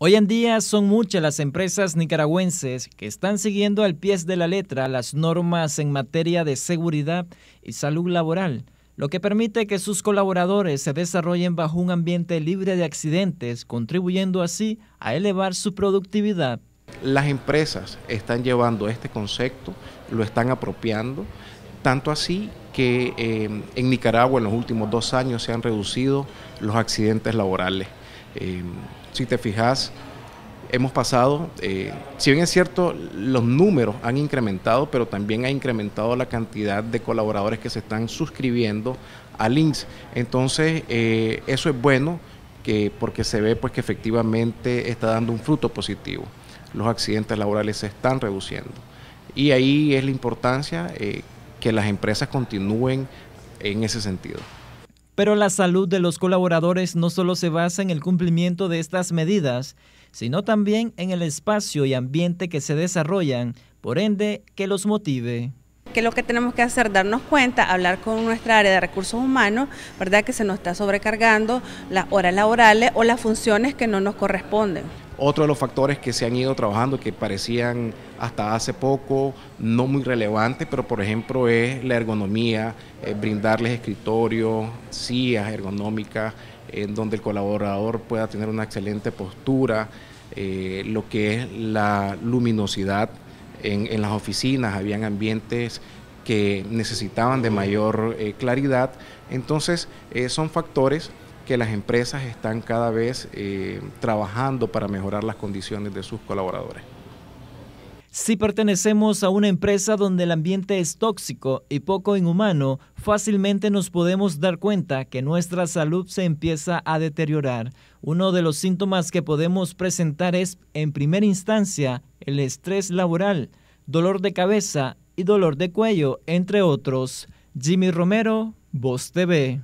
Hoy en día son muchas las empresas nicaragüenses que están siguiendo al pie de la letra las normas en materia de seguridad y salud laboral, lo que permite que sus colaboradores se desarrollen bajo un ambiente libre de accidentes, contribuyendo así a elevar su productividad. Las empresas están llevando este concepto, lo están apropiando, tanto así que eh, en Nicaragua en los últimos dos años se han reducido los accidentes laborales. Em, si te fijas, hemos pasado, eh, si bien es cierto, los números han incrementado, pero también ha incrementado la cantidad de colaboradores que se están suscribiendo a links. Entonces, eh, eso es bueno porque se ve pues, que efectivamente está dando un fruto positivo. Los accidentes laborales se están reduciendo. Y ahí es la importancia eh, que las empresas continúen en ese sentido. Pero la salud de los colaboradores no solo se basa en el cumplimiento de estas medidas, sino también en el espacio y ambiente que se desarrollan, por ende, que los motive que lo que tenemos que hacer, darnos cuenta, hablar con nuestra área de recursos humanos, ¿verdad? Que se nos está sobrecargando las horas laborales o las funciones que no nos corresponden. Otro de los factores que se han ido trabajando que parecían hasta hace poco no muy relevantes, pero por ejemplo es la ergonomía, eh, brindarles escritorios, sillas ergonómicas, en donde el colaborador pueda tener una excelente postura, eh, lo que es la luminosidad en, las oficinas, habían ambientes que necesitaban de mayor eh, claridad. Entonces, son factores que las empresas están cada vez eh, trabajando para mejorar las condiciones de sus colaboradores. Si pertenecemos a una empresa donde el ambiente es tóxico y poco inhumano, fácilmente nos podemos dar cuenta que nuestra salud se empieza a deteriorar. Uno de los síntomas que podemos presentar es, en primera instancia, el estrés laboral, dolor de cabeza y dolor de cuello, entre otros. Jimmy Romero, Voz TV.